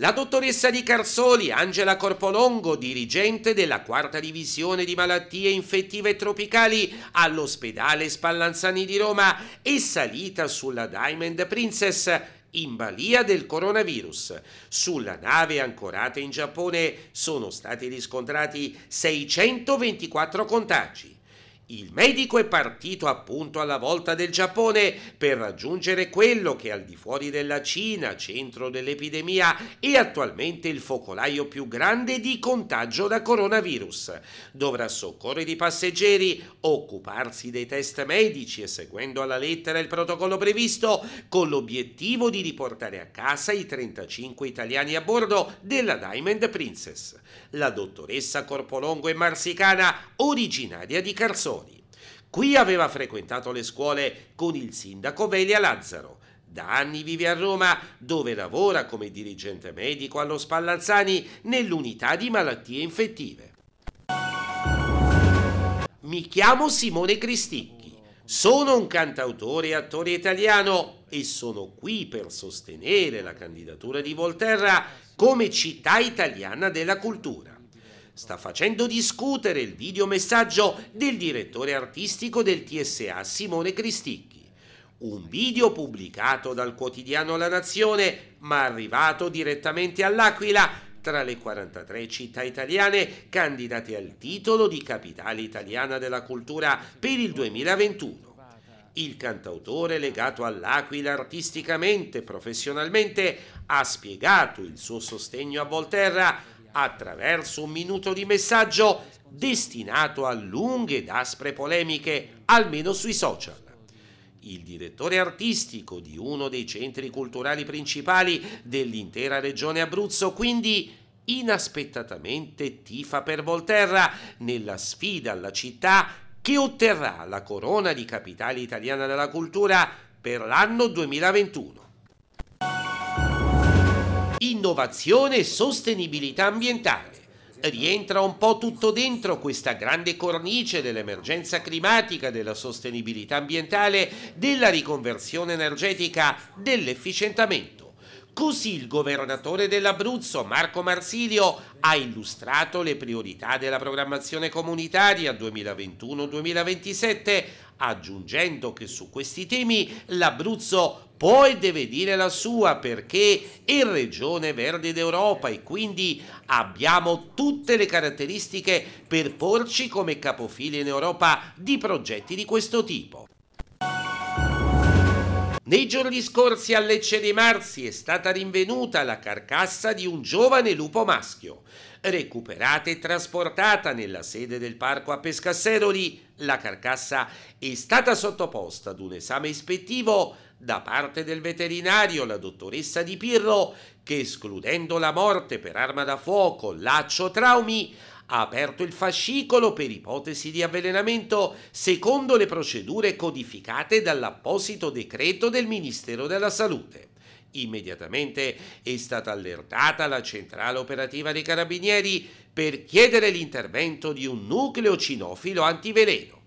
La dottoressa di Carsoli, Angela Corpolongo, dirigente della quarta divisione di malattie infettive tropicali all'ospedale Spallanzani di Roma, è salita sulla Diamond Princess in balia del coronavirus. Sulla nave ancorata in Giappone sono stati riscontrati 624 contagi. Il medico è partito appunto alla volta del Giappone per raggiungere quello che al di fuori della Cina, centro dell'epidemia, è attualmente il focolaio più grande di contagio da coronavirus. Dovrà soccorrere i passeggeri, occuparsi dei test medici e seguendo alla lettera il protocollo previsto, con l'obiettivo di riportare a casa i 35 italiani a bordo della Diamond Princess. La dottoressa Corpolongo è marsicana, originaria di Carsone. Qui aveva frequentato le scuole con il sindaco Velia Lazzaro. Da anni vive a Roma, dove lavora come dirigente medico allo Spallanzani nell'unità di malattie infettive. Mi chiamo Simone Cristicchi, sono un cantautore e attore italiano e sono qui per sostenere la candidatura di Volterra come città italiana della cultura sta facendo discutere il videomessaggio del direttore artistico del TSA Simone Cristicchi. Un video pubblicato dal quotidiano La Nazione, ma arrivato direttamente all'Aquila tra le 43 città italiane candidate al titolo di Capitale Italiana della Cultura per il 2021. Il cantautore legato all'Aquila artisticamente e professionalmente ha spiegato il suo sostegno a Volterra attraverso un minuto di messaggio destinato a lunghe ed aspre polemiche, almeno sui social. Il direttore artistico di uno dei centri culturali principali dell'intera regione Abruzzo, quindi inaspettatamente tifa per Volterra nella sfida alla città che otterrà la corona di capitale italiana della cultura per l'anno 2021. Innovazione e sostenibilità ambientale. Rientra un po' tutto dentro questa grande cornice dell'emergenza climatica, della sostenibilità ambientale, della riconversione energetica, dell'efficientamento. Così il governatore dell'Abruzzo, Marco Marsilio, ha illustrato le priorità della programmazione comunitaria 2021-2027, aggiungendo che su questi temi l'Abruzzo può e deve dire la sua perché è regione verde d'Europa e quindi abbiamo tutte le caratteristiche per porci come capofile in Europa di progetti di questo tipo. Nei giorni scorsi a Lecce dei Marsi è stata rinvenuta la carcassa di un giovane lupo maschio. Recuperata e trasportata nella sede del parco a Pescasseroli, la carcassa è stata sottoposta ad un esame ispettivo da parte del veterinario, la dottoressa Di Pirro, che escludendo la morte per arma da fuoco, laccio traumi, ha aperto il fascicolo per ipotesi di avvelenamento secondo le procedure codificate dall'apposito decreto del Ministero della Salute. Immediatamente è stata allertata la centrale operativa dei carabinieri per chiedere l'intervento di un nucleo cinofilo antiveleno.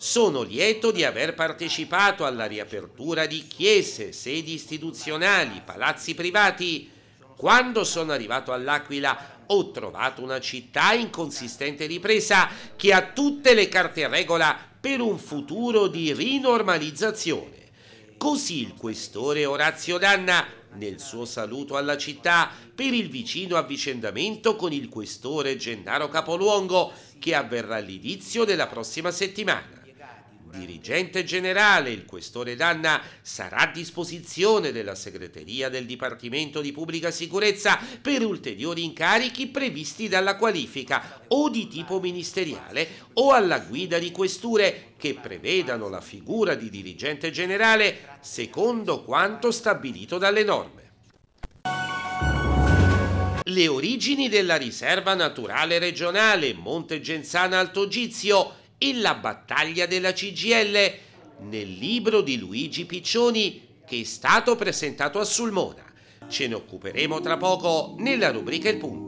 Sono lieto di aver partecipato alla riapertura di chiese, sedi istituzionali, palazzi privati quando sono arrivato all'Aquila ho trovato una città in consistente ripresa che ha tutte le carte a regola per un futuro di rinormalizzazione. Così il questore Orazio Danna, nel suo saluto alla città per il vicino avvicendamento con il questore Gennaro Capoluongo, che avverrà all'inizio della prossima settimana dirigente generale, il questore Danna, sarà a disposizione della segreteria del Dipartimento di Pubblica Sicurezza per ulteriori incarichi previsti dalla qualifica o di tipo ministeriale o alla guida di questure che prevedano la figura di dirigente generale secondo quanto stabilito dalle norme le origini della riserva naturale regionale Monte Genzana Alto Gizio e la battaglia della CGL nel libro di Luigi Piccioni che è stato presentato a Sulmona. Ce ne occuperemo tra poco nella rubrica Il Punto.